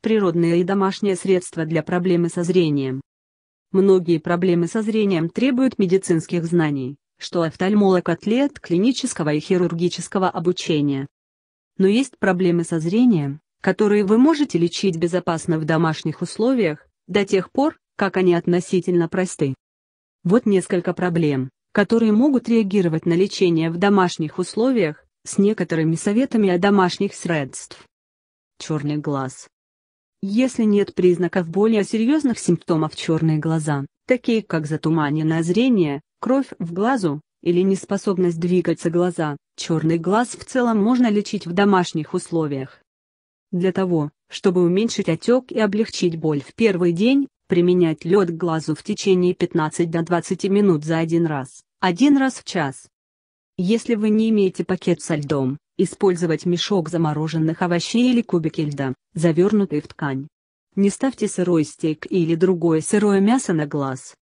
природные и домашние средства для проблемы со зрением. Многие проблемы со зрением требуют медицинских знаний, что офтальмолог атлет клинического и хирургического обучения. Но есть проблемы со зрением, которые вы можете лечить безопасно в домашних условиях, до тех пор, как они относительно просты. Вот несколько проблем, которые могут реагировать на лечение в домашних условиях, с некоторыми советами о домашних средств. Черный глаз. Если нет признаков более серьезных симптомов черные глаза, такие как затуманенное зрение, кровь в глазу, или неспособность двигаться глаза, черный глаз в целом можно лечить в домашних условиях. Для того, чтобы уменьшить отек и облегчить боль в первый день, применять лед к глазу в течение 15 до 20 минут за один раз, один раз в час. Если вы не имеете пакет со льдом, Использовать мешок замороженных овощей или кубики льда, завернутые в ткань. Не ставьте сырой стейк или другое сырое мясо на глаз.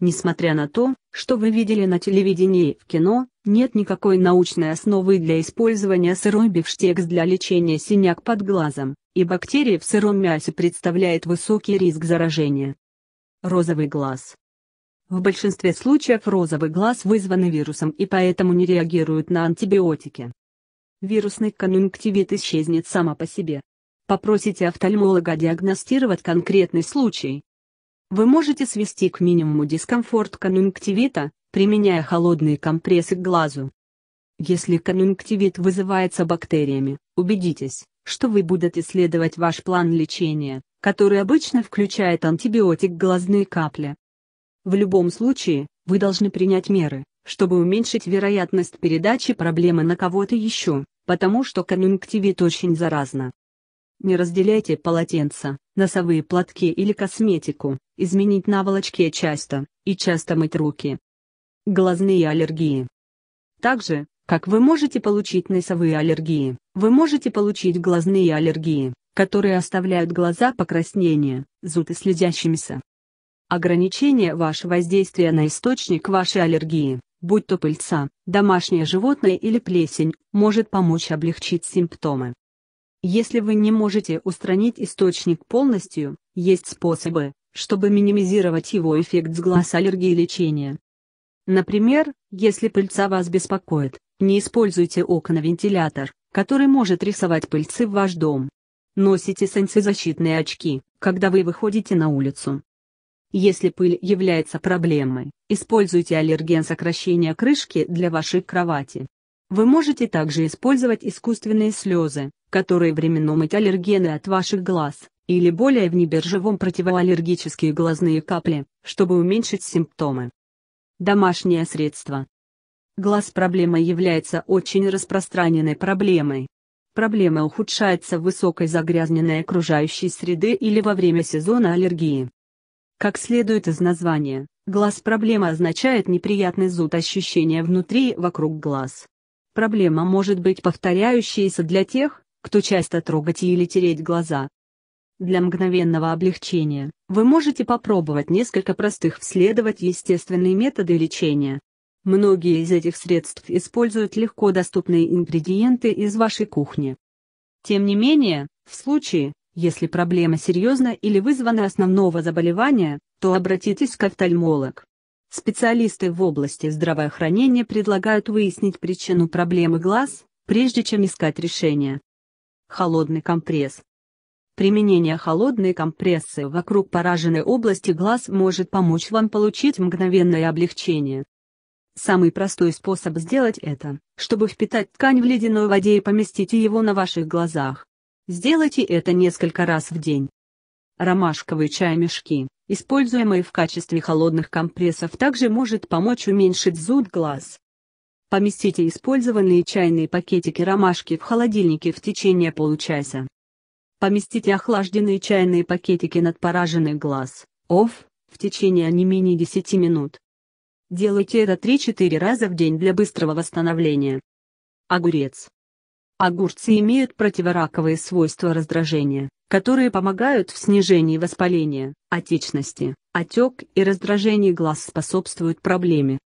Несмотря на то, что вы видели на телевидении и в кино, нет никакой научной основы для использования сырой бифштекс для лечения синяк под глазом, и бактерии в сыром мясе представляет высокий риск заражения. Розовый глаз. В большинстве случаев розовый глаз вызван вирусом и поэтому не реагирует на антибиотики вирусный конъюнктивит исчезнет сама по себе. Попросите офтальмолога диагностировать конкретный случай. Вы можете свести к минимуму дискомфорт конъюнктивита, применяя холодные компрессы к глазу. Если конъюнктивит вызывается бактериями, убедитесь, что вы будете следовать ваш план лечения, который обычно включает антибиотик глазные капли. В любом случае, вы должны принять меры, чтобы уменьшить вероятность передачи проблемы на кого-то еще потому что конъюнктивит очень заразно. Не разделяйте полотенца, носовые платки или косметику, изменить наволочки часто, и часто мыть руки. Глазные аллергии. Также, как вы можете получить носовые аллергии, вы можете получить глазные аллергии, которые оставляют глаза покраснения, зуд и слезящимися. Ограничение вашего воздействия на источник вашей аллергии будь то пыльца, домашнее животное или плесень, может помочь облегчить симптомы. Если вы не можете устранить источник полностью, есть способы, чтобы минимизировать его эффект с глаз аллергии лечения. Например, если пыльца вас беспокоит, не используйте окна-вентилятор, который может рисовать пыльцы в ваш дом. Носите солнцезащитные очки, когда вы выходите на улицу. Если пыль является проблемой, используйте аллерген сокращения крышки для вашей кровати. Вы можете также использовать искусственные слезы, которые временно мыть аллергены от ваших глаз, или более внебиржевом противоаллергические глазные капли, чтобы уменьшить симптомы. Домашнее средство. Глаз проблема является очень распространенной проблемой. Проблема ухудшается в высокой загрязненной окружающей среды или во время сезона аллергии. Как следует из названия, глаз проблема означает неприятный зуд ощущения внутри и вокруг глаз. Проблема может быть повторяющейся для тех, кто часто трогать или тереть глаза. Для мгновенного облегчения, вы можете попробовать несколько простых вследовать естественные методы лечения. Многие из этих средств используют легко доступные ингредиенты из вашей кухни. Тем не менее, в случае, если проблема серьезна или вызвана основного заболевания, то обратитесь к офтальмолог. Специалисты в области здравоохранения предлагают выяснить причину проблемы глаз, прежде чем искать решение. Холодный компресс. Применение холодной компрессы вокруг пораженной области глаз может помочь вам получить мгновенное облегчение. Самый простой способ сделать это, чтобы впитать ткань в ледяной воде и поместить его на ваших глазах. Сделайте это несколько раз в день. Ромашковый чай-мешки, используемые в качестве холодных компрессов, также может помочь уменьшить зуд глаз. Поместите использованные чайные пакетики ромашки в холодильнике в течение получаса. Поместите охлажденные чайные пакетики над пораженный глаз, ОФ, в течение не менее 10 минут. Делайте это 3-4 раза в день для быстрого восстановления. Огурец. Огурцы имеют противораковые свойства раздражения, которые помогают в снижении воспаления, отечности, отек и раздражение глаз способствуют проблеме.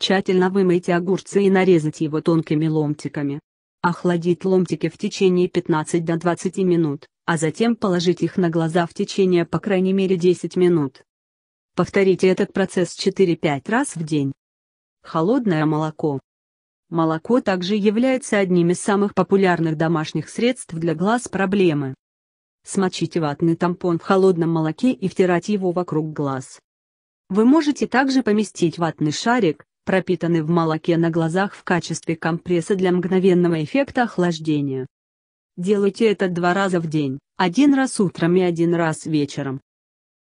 Тщательно вымойте огурцы и нарезать его тонкими ломтиками. Охладить ломтики в течение 15 до 20 минут, а затем положить их на глаза в течение по крайней мере 10 минут. Повторите этот процесс 4-5 раз в день. Холодное молоко. Молоко также является одним из самых популярных домашних средств для глаз проблемы. Смочите ватный тампон в холодном молоке и втирать его вокруг глаз. Вы можете также поместить ватный шарик, пропитанный в молоке на глазах в качестве компресса для мгновенного эффекта охлаждения. Делайте это два раза в день, один раз утром и один раз вечером.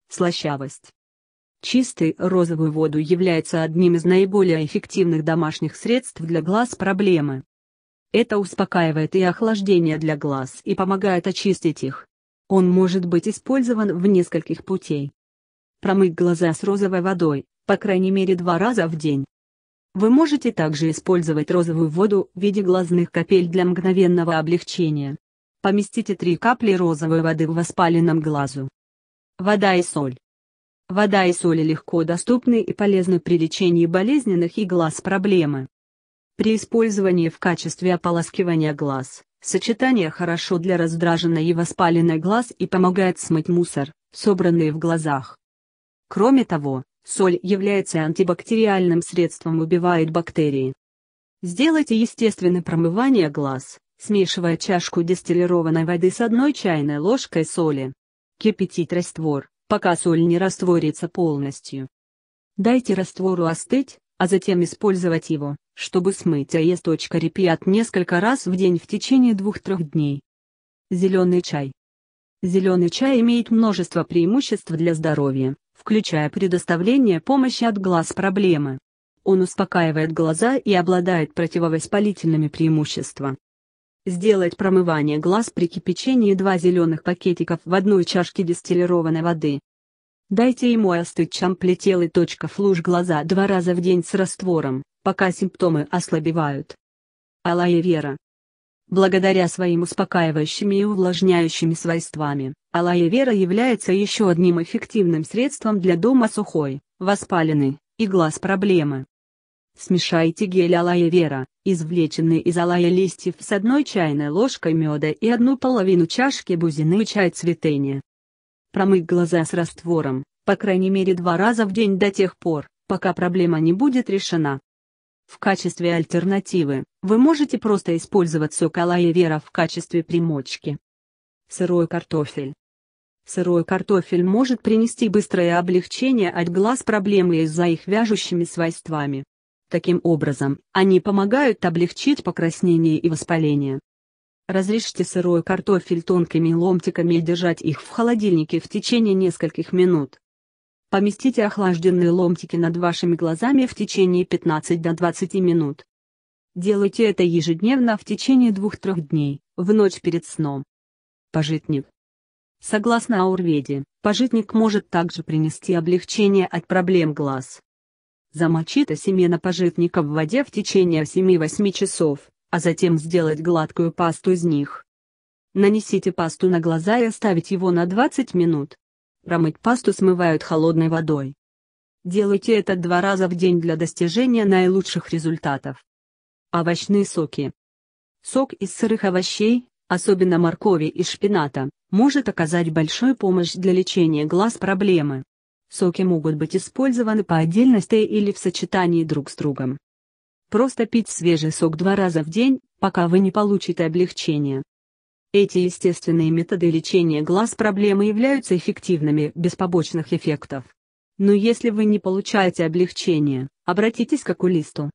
Слащавость Чистой розовую воду является одним из наиболее эффективных домашних средств для глаз проблемы. Это успокаивает и охлаждение для глаз и помогает очистить их. Он может быть использован в нескольких путей. Промыть глаза с розовой водой, по крайней мере два раза в день. Вы можете также использовать розовую воду в виде глазных капель для мгновенного облегчения. Поместите три капли розовой воды в воспаленном глазу. Вода и соль. Вода и соли легко доступны и полезны при лечении болезненных и глаз проблемы. При использовании в качестве ополаскивания глаз, сочетание хорошо для раздраженной и воспаленной глаз и помогает смыть мусор, собранный в глазах. Кроме того, соль является антибактериальным средством убивает бактерии. Сделайте естественное промывание глаз, смешивая чашку дистиллированной воды с одной чайной ложкой соли. Кипятить раствор, пока соль не растворится полностью. Дайте раствору остыть, а затем использовать его, чтобы смыть АЕС. Репиат несколько раз в день в течение 2-3 дней. Зеленый чай. Зеленый чай имеет множество преимуществ для здоровья, включая предоставление помощи от глаз проблемы. Он успокаивает глаза и обладает противовоспалительными преимуществами. Сделать промывание глаз при кипячении 2 зеленых пакетиков в одной чашке дистиллированной воды. Дайте ему остыть чамплетел и точка флуж глаза два раза в день с раствором, пока симптомы ослабевают. Алоэ вера. Благодаря своим успокаивающими и увлажняющими свойствами, алоэ вера является еще одним эффективным средством для дома сухой, воспаленной и глаз проблемы. Смешайте гель алоэ вера, извлеченные из алая листьев с одной чайной ложкой меда и одну половину чашки бузины и чай цветения. Промыть глаза с раствором, по крайней мере два раза в день до тех пор, пока проблема не будет решена. В качестве альтернативы, вы можете просто использовать сок алая вера в качестве примочки. Сырой картофель. Сырой картофель может принести быстрое облегчение от глаз проблемы из-за их вяжущими свойствами. Таким образом, они помогают облегчить покраснение и воспаление. Разрежьте сырой картофель тонкими ломтиками и держать их в холодильнике в течение нескольких минут. Поместите охлажденные ломтики над вашими глазами в течение 15 до 20 минут. Делайте это ежедневно в течение 2-3 дней, в ночь перед сном. Пожитник. Согласно Аурведе, пожитник может также принести облегчение от проблем глаз. Замочите семена пожитника в воде в течение 7-8 часов, а затем сделать гладкую пасту из них. Нанесите пасту на глаза и оставить его на 20 минут. Промыть пасту смывают холодной водой. Делайте это два раза в день для достижения наилучших результатов. Овощные соки. Сок из сырых овощей, особенно моркови и шпината, может оказать большую помощь для лечения глаз проблемы. Соки могут быть использованы по отдельности или в сочетании друг с другом. Просто пить свежий сок два раза в день, пока вы не получите облегчение. Эти естественные методы лечения глаз проблемы являются эффективными без побочных эффектов. Но если вы не получаете облегчение, обратитесь к окулисту.